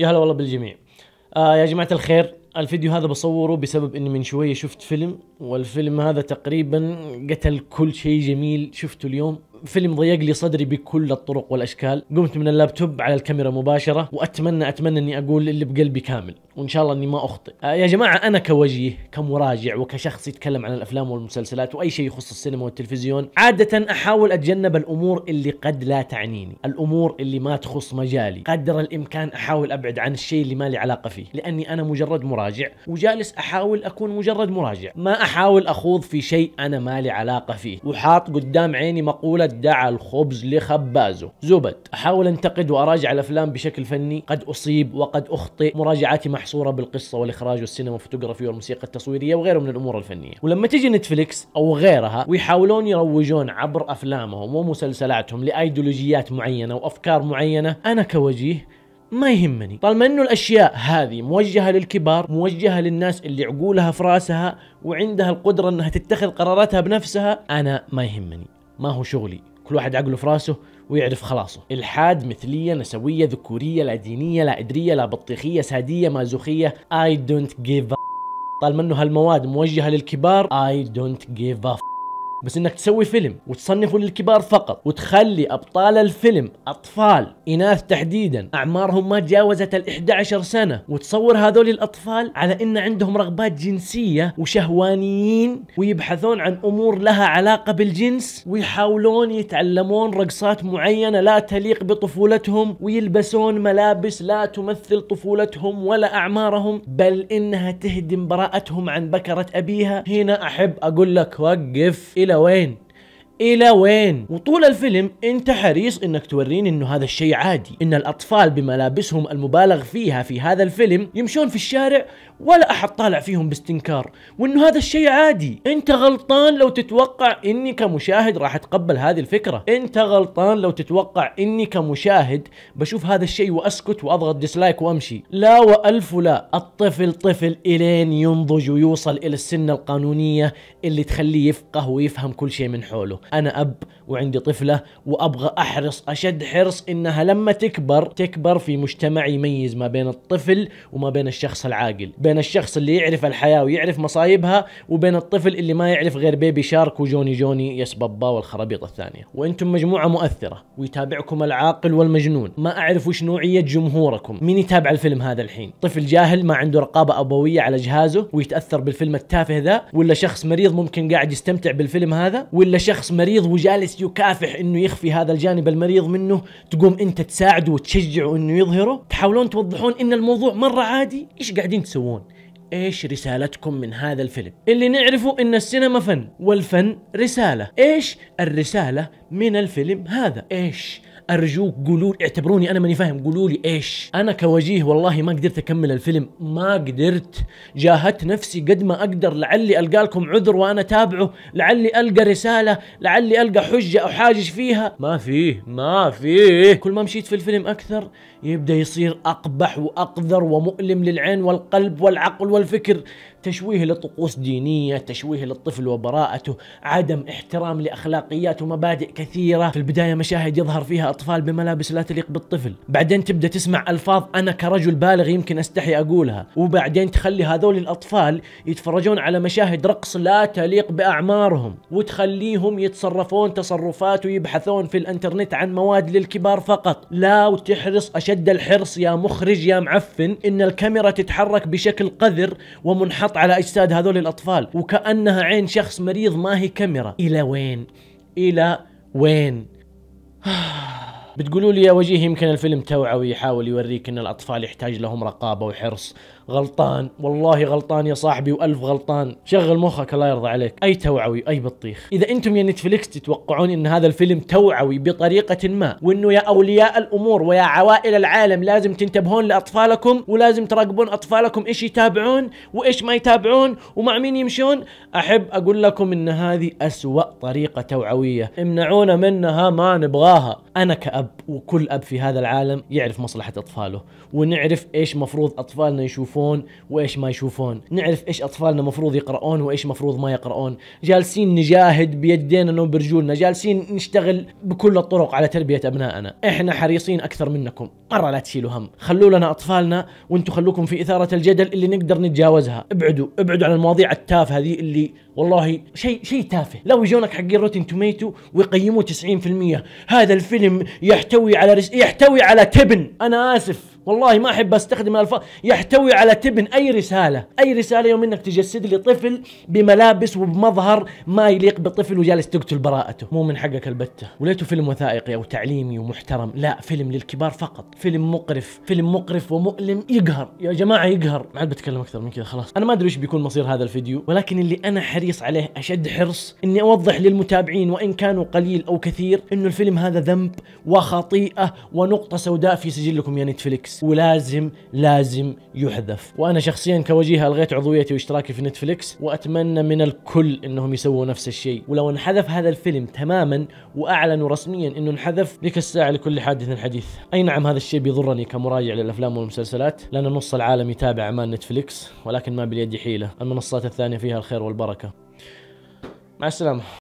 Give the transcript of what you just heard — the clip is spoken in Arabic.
يا هلا والله بالجميع آه يا جماعة الخير الفيديو هذا بصوره بسبب اني من شوية شفت فيلم والفيلم هذا تقريبا قتل كل شيء جميل شفته اليوم فيلم ضيق لي صدري بكل الطرق والاشكال قمت من اللابتوب على الكاميرا مباشره واتمنى اتمنى اني اقول اللي بقلبي كامل وان شاء الله اني ما اخطئ آه يا جماعه انا كوجيه كمراجع وكشخص يتكلم عن الافلام والمسلسلات واي شيء يخص السينما والتلفزيون عاده احاول اتجنب الامور اللي قد لا تعنيني الامور اللي ما تخص مجالي قدر الامكان احاول ابعد عن الشيء اللي ما لي علاقه فيه لاني انا مجرد مراجع وجالس احاول اكون مجرد مراجع ما احاول اخوض في شيء انا ما لي علاقه فيه وحاط قدام عيني مقوله زبد دعا الخبز لخبازه زبد أحاول أنتقد وأراجع الأفلام بشكل فني قد أصيب وقد أخطئ مراجعاتي محصورة بالقصة والإخراج والسينما والفوتوغرافي والموسيقى التصويرية وغيره من الأمور الفنية ولما تجي نتفليكس أو غيرها ويحاولون يروجون عبر أفلامهم ومسلسلاتهم لأيديولوجيات معينة وأفكار معينة أنا كوجيه ما يهمني طالما انه الاشياء هذه موجهه للكبار موجهه للناس اللي عقولها في راسها وعندها القدره انها تتخذ قراراتها بنفسها انا ما يهمني ما هو شغلي كل واحد عقله في راسه ويعرف خلاصه الحاد مثلية نسوية ذكورية لا دينية لا إدرية لا بطيخية سادية مازوخية I don't give a طالما انه هالمواد موجهة للكبار I don't give a بس انك تسوي فيلم وتصنفه للكبار فقط وتخلي ابطال الفيلم اطفال اناث تحديدا اعمارهم ما تجاوزت ال 11 سنه وتصور هذول الاطفال على ان عندهم رغبات جنسيه وشهوانيين ويبحثون عن امور لها علاقه بالجنس ويحاولون يتعلمون رقصات معينه لا تليق بطفولتهم ويلبسون ملابس لا تمثل طفولتهم ولا اعمارهم بل انها تهدم براءتهم عن بكره ابيها هنا احب اقول لك وقف الى الليله وين الى وين وطول الفيلم انت حريص انك توريني انه هذا الشيء عادي ان الاطفال بملابسهم المبالغ فيها في هذا الفيلم يمشون في الشارع ولا احد طالع فيهم باستنكار وانه هذا الشيء عادي انت غلطان لو تتوقع اني كمشاهد راح اتقبل هذه الفكره انت غلطان لو تتوقع اني كمشاهد بشوف هذا الشيء واسكت واضغط ديسلايك وامشي لا والف لا الطفل طفل الين ينضج ويوصل الى السن القانونيه اللي تخليه يفقه ويفهم كل شيء من حوله انا اب وعندي طفله وابغى احرص اشد حرص انها لما تكبر تكبر في مجتمع يميز ما بين الطفل وما بين الشخص العاقل بين الشخص اللي يعرف الحياه ويعرف مصايبها وبين الطفل اللي ما يعرف غير بيبي شارك وجوني جوني يس بابا والخرابيط الثانيه وانتم مجموعه مؤثره ويتابعكم العاقل والمجنون ما اعرف وش نوعيه جمهوركم مين يتابع الفيلم هذا الحين طفل جاهل ما عنده رقابه ابويه على جهازه ويتاثر بالفيلم التافه ذا ولا شخص مريض ممكن قاعد يستمتع بالفيلم هذا ولا شخص المريض وجالس يكافح انه يخفي هذا الجانب المريض منه تقوم انت تساعده وتشجعه انه يظهره تحاولون توضحون ان الموضوع مره عادي ايش قاعدين تسوون ايش رسالتكم من هذا الفيلم اللي نعرفه ان السينما فن والفن رساله ايش الرساله من الفيلم هذا ايش ارجوك قولوا اعتبروني انا ماني فاهم قولوا لي ايش انا كوجيه والله ما قدرت اكمل الفيلم ما قدرت جاهدت نفسي قد ما اقدر لعلي القى لكم عذر وانا تابعه لعلي القى رساله لعلي القى حجه احاجج فيها ما فيه ما فيه كل ما مشيت في الفيلم اكثر يبدا يصير اقبح واقذر ومؤلم للعين والقلب والعقل والفكر تشويه لطقوس دينية تشويه للطفل وبراءته عدم احترام لأخلاقيات ومبادئ كثيرة في البداية مشاهد يظهر فيها أطفال بملابس لا تليق بالطفل بعدين تبدأ تسمع ألفاظ أنا كرجل بالغ يمكن أستحي أقولها وبعدين تخلي هذول الأطفال يتفرجون على مشاهد رقص لا تليق بأعمارهم وتخليهم يتصرفون تصرفات ويبحثون في الانترنت عن مواد للكبار فقط لا وتحرص أشد الحرص يا مخرج يا معفن إن الكاميرا تتحرك بشكل قذر ومنحط فقط على اجساد هذول الاطفال وكانها عين شخص مريض ما هي كاميرا الى وين الى وين بتقولوا لي يا وجيه يمكن الفيلم توعوي يحاول يوريك ان الاطفال يحتاج لهم رقابه وحرص غلطان والله غلطان يا صاحبي والف غلطان شغل مخك الله يرضى عليك اي توعوي اي بطيخ اذا انتم يا نتفليكس تتوقعون ان هذا الفيلم توعوي بطريقه ما وانه يا اولياء الامور ويا عوائل العالم لازم تنتبهون لاطفالكم ولازم تراقبون اطفالكم ايش يتابعون وايش ما يتابعون ومع مين يمشون احب اقول لكم ان هذه اسوا طريقه توعويه امنعونا منها ما نبغاها انا كأب اب وكل اب في هذا العالم يعرف مصلحه اطفاله ونعرف ايش مفروض اطفالنا يشوفون وايش ما يشوفون نعرف ايش اطفالنا مفروض يقرؤون وايش مفروض ما يقرؤون جالسين نجاهد بيدينا وبرجولنا جالسين نشتغل بكل الطرق على تربيه ابنائنا احنا حريصين اكثر منكم مره لا تشيلوا هم خلوا لنا اطفالنا وانتم خلوكم في اثاره الجدل اللي نقدر نتجاوزها ابعدوا ابعدوا عن المواضيع التافهه هذه اللي والله شيء شيء تافه لو يجونك حقين روتين توميتو ويقيموه 90% هذا الفيلم يحتوي على رس... يحتوي على تبن انا اسف والله ما احب استخدم الالفاظ يحتوي على تبن اي رساله اي رساله يوم انك تجسد لي طفل بملابس وبمظهر ما يليق بطفل وجالس تقتل براءته مو من حقك البته وليته فيلم وثائقي او تعليمي ومحترم لا فيلم للكبار فقط فيلم مقرف فيلم مقرف ومؤلم يقهر يا جماعه يقهر ما عاد بتكلم اكثر من كذا خلاص انا ما ادري ايش بيكون مصير هذا الفيديو ولكن اللي انا حريص عليه اشد حرص اني اوضح للمتابعين وان كانوا قليل او كثير انه الفيلم هذا ذنب وخطيئه ونقطه سوداء في سجلكم يا نتفليكس نتفليكس ولازم لازم يحذف وانا شخصيا كوجيه الغيت عضويتي واشتراكي في نتفليكس واتمنى من الكل انهم يسووا نفس الشيء ولو انحذف هذا الفيلم تماما واعلنوا رسميا انه انحذف ذيك الساعه لكل حادث حديث اي نعم هذا الشيء بيضرني كمراجع للافلام والمسلسلات لان نص العالم يتابع اعمال نتفليكس ولكن ما باليد حيله المنصات الثانيه فيها الخير والبركه مع السلامه